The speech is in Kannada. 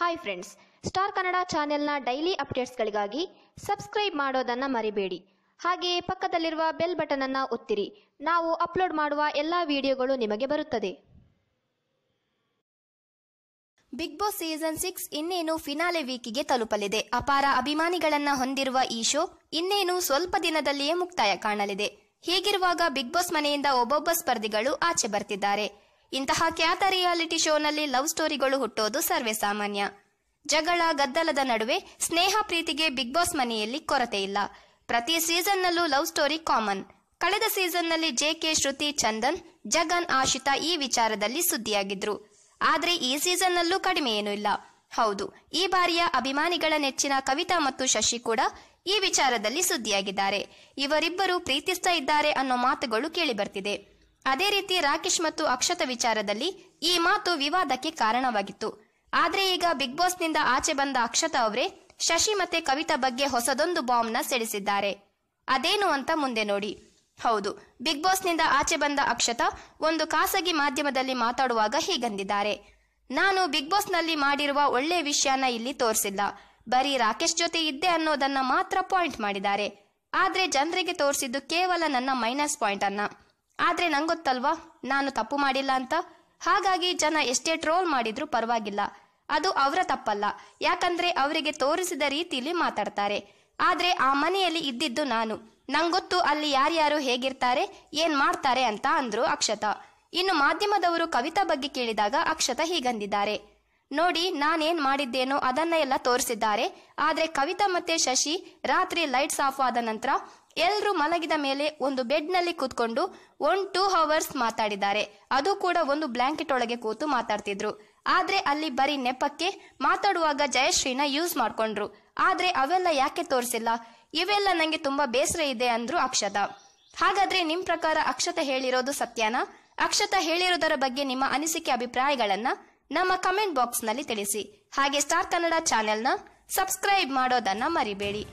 ಹಾಯ್ ಫ್ರೆಂಡ್ಸ್ ಸ್ಟಾರ್ ಕನ್ನಡ ಚಾನೆಲ್ನ ಡೈಲಿ ಅಪ್ಡೇಟ್ಸ್ಗಳಿಗಾಗಿ ಸಬ್ಸ್ಕ್ರೈಬ್ ಮಾಡೋದನ್ನು ಮರಿಬೇಡಿ ಹಾಗೆಯೇ ಪಕ್ಕದಲ್ಲಿರುವ ಬೆಲ್ ಬಟನ್ ಒತ್ತಿರಿ ನಾವು ಅಪ್ಲೋಡ್ ಮಾಡುವ ಎಲ್ಲ ವಿಡಿಯೋಗಳು ನಿಮಗೆ ಬರುತ್ತದೆ ಬಿಗ್ ಬಾಸ್ ಸೀಸನ್ ಸಿಕ್ಸ್ ಇನ್ನೇನು ಫಿನಾಲೆ ವೀಕಿಗೆ ತಲುಪಲಿದೆ ಅಪಾರ ಅಭಿಮಾನಿಗಳನ್ನ ಹೊಂದಿರುವ ಈ ಶೋ ಇನ್ನೇನು ಸ್ವಲ್ಪ ದಿನದಲ್ಲಿಯೇ ಮುಕ್ತಾಯ ಕಾಣಲಿದೆ ಹೀಗಿರುವಾಗ ಬಿಗ್ ಬಾಸ್ ಮನೆಯಿಂದ ಒಬ್ಬೊಬ್ಬ ಸ್ಪರ್ಧಿಗಳು ಆಚೆ ಬರ್ತಿದ್ದಾರೆ ಇಂತಹ ಖ್ಯಾತ ರಿಯಾಲಿಟಿ ಶೋನಲ್ಲಿ ಲವ್ ಸ್ಟೋರಿಗಳು ಹುಟ್ಟೋದು ಸರ್ವೇ ಸಾಮಾನ್ಯ ಜಗಳ ಗದ್ದಲದ ನಡುವೆ ಸ್ನೇಹ ಪ್ರೀತಿಗೆ ಬಿಗ್ ಬಾಸ್ ಮನೆಯಲ್ಲಿ ಕೊರತೆ ಇಲ್ಲ ಪ್ರತಿ ಸೀಸನ್ನಲ್ಲೂ ಲವ್ ಸ್ಟೋರಿ ಕಾಮನ್ ಕಳೆದ ಸೀಸನ್ನಲ್ಲಿ ಕೆ ಶ್ರುತಿ ಚಂದನ್ ಜಗನ್ ಆಶಿತಾ ಈ ವಿಚಾರದಲ್ಲಿ ಸುದ್ದಿಯಾಗಿದ್ರು ಆದರೆ ಈ ಸೀಸನ್ನಲ್ಲೂ ಕಡಿಮೆ ಏನೂ ಇಲ್ಲ ಹೌದು ಈ ಬಾರಿಯ ಅಭಿಮಾನಿಗಳ ನೆಚ್ಚಿನ ಕವಿತಾ ಮತ್ತು ಶಶಿ ಕೂಡ ಈ ವಿಚಾರದಲ್ಲಿ ಸುದ್ದಿಯಾಗಿದ್ದಾರೆ ಇವರಿಬ್ಬರು ಪ್ರೀತಿಸ್ತಾ ಇದ್ದಾರೆ ಅನ್ನೋ ಮಾತುಗಳು ಕೇಳಿಬರ್ತಿದೆ ಅದೇ ರೀತಿ ರಾಕೇಶ್ ಮತ್ತು ಅಕ್ಷತ ವಿಚಾರದಲ್ಲಿ ಈ ಮಾತು ವಿವಾದಕ್ಕೆ ಕಾರಣವಾಗಿತ್ತು ಆದ್ರೆ ಈಗ ಬಿಗ್ ಬಾಸ್ ನಿಂದ ಆಚೆ ಬಂದ ಅಕ್ಷತ ಅವರೇ ಶಶಿ ಮತ್ತೆ ಕವಿತಾ ಬಗ್ಗೆ ಹೊಸದೊಂದು ಬಾಂಬ್ನ ಸೆಡಿಸಿದ್ದಾರೆ ಅದೇನು ಅಂತ ಮುಂದೆ ನೋಡಿ ಹೌದು ಬಿಗ್ ಬಾಸ್ ನಿಂದ ಆಚೆ ಬಂದ ಅಕ್ಷತ ಒಂದು ಖಾಸಗಿ ಮಾಧ್ಯಮದಲ್ಲಿ ಮಾತಾಡುವಾಗ ಹೀಗಂದಿದ್ದಾರೆ ನಾನು ಬಿಗ್ ಬಾಸ್ ನಲ್ಲಿ ಮಾಡಿರುವ ಒಳ್ಳೆ ವಿಷಯನ ಇಲ್ಲಿ ತೋರಿಸಿಲ್ಲ ಬರೀ ರಾಕೇಶ್ ಜೊತೆ ಇದ್ದೆ ಅನ್ನೋದನ್ನ ಮಾತ್ರ ಪಾಯಿಂಟ್ ಮಾಡಿದ್ದಾರೆ ಆದ್ರೆ ಜನರಿಗೆ ತೋರಿಸಿದ್ದು ಕೇವಲ ನನ್ನ ಮೈನಸ್ ಪಾಯಿಂಟ್ ಅನ್ನ ಆದ್ರೆ ನಂಗೊತ್ತಲ್ವಾ ನಾನು ತಪ್ಪು ಮಾಡಿಲ್ಲ ಅಂತ ಹಾಗಾಗಿ ಜನ ಎಷ್ಟೇ ಟ್ರೋಲ್ ಮಾಡಿದ್ರು ಪರವಾಗಿಲ್ಲ ಅದು ಅವರ ತಪ್ಪಲ್ಲ ಯಾಕಂದ್ರೆ ಅವರಿಗೆ ತೋರಿಸಿದ ರೀತಿಲಿ ಮಾತಾಡ್ತಾರೆ ಆದ್ರೆ ಆ ಮನೆಯಲ್ಲಿ ಇದ್ದಿದ್ದು ನಾನು ನಂಗೊತ್ತು ಅಲ್ಲಿ ಯಾರ್ಯಾರು ಹೇಗಿರ್ತಾರೆ ಏನ್ ಮಾಡ್ತಾರೆ ಅಂತ ಅಂದ್ರು ಅಕ್ಷತ ಇನ್ನು ಮಾಧ್ಯಮದವರು ಕವಿತಾ ಬಗ್ಗೆ ಕೇಳಿದಾಗ ಅಕ್ಷತ ಹೀಗಂದಿದ್ದಾರೆ ನೋಡಿ ನಾನೇನ್ ಮಾಡಿದ್ದೇನೋ ಅದನ್ನ ಎಲ್ಲ ತೋರಿಸಿದ್ದಾರೆ ಆದ್ರೆ ಕವಿತಾ ಮತ್ತೆ ಶಶಿ ರಾತ್ರಿ ಲೈಟ್ಸ್ ಆಫ್ ಆದ ನಂತರ ಎಲ್ಲರೂ ಮಲಗಿದ ಮೇಲೆ ಒಂದು ಬೆಡ್ನಲ್ಲಿ ಕೂತ್ಕೊಂಡು ಒನ್ ಟೂ ಅವರ್ಸ್ ಮಾತಾಡಿದ್ದಾರೆ ಅದು ಕೂಡ ಒಂದು ಬ್ಲಾಂಕೆಟ್ ಒಳಗೆ ಕೂತು ಮಾತಾಡ್ತಿದ್ರು ಆದ್ರೆ ಅಲ್ಲಿ ಬರೀ ನೆಪಕ್ಕೆ ಮಾತಾಡುವಾಗ ಜಯಶ್ರೀನ ಯೂಸ್ ಮಾಡ್ಕೊಂಡ್ರು ಆದ್ರೆ ಅವೆಲ್ಲ ಯಾಕೆ ತೋರಿಸಿಲ್ಲ ಇವೆಲ್ಲ ನಂಗೆ ತುಂಬಾ ಬೇಸರ ಇದೆ ಅಂದ್ರು ಅಕ್ಷತ ಹಾಗಾದ್ರೆ ನಿಮ್ ಪ್ರಕಾರ ಅಕ್ಷತ ಹೇಳಿರೋದು ಸತ್ಯಾನ ಅಕ್ಷತ ಹೇಳಿರೋದರ ಬಗ್ಗೆ ನಿಮ್ಮ ಅನಿಸಿಕೆ ಅಭಿಪ್ರಾಯಗಳನ್ನ ನಮ್ಮ ಕಮೆಂಟ್ ಬಾಕ್ಸ್ ನಲ್ಲಿ ತಿಳಿಸಿ ಹಾಗೆ ಸ್ಟಾರ್ ಕನ್ನಡ ಚಾನೆಲ್ನ ಸಬ್ಸ್ಕ್ರೈಬ್ ಮಾಡೋದನ್ನ ಮರಿಬೇಡಿ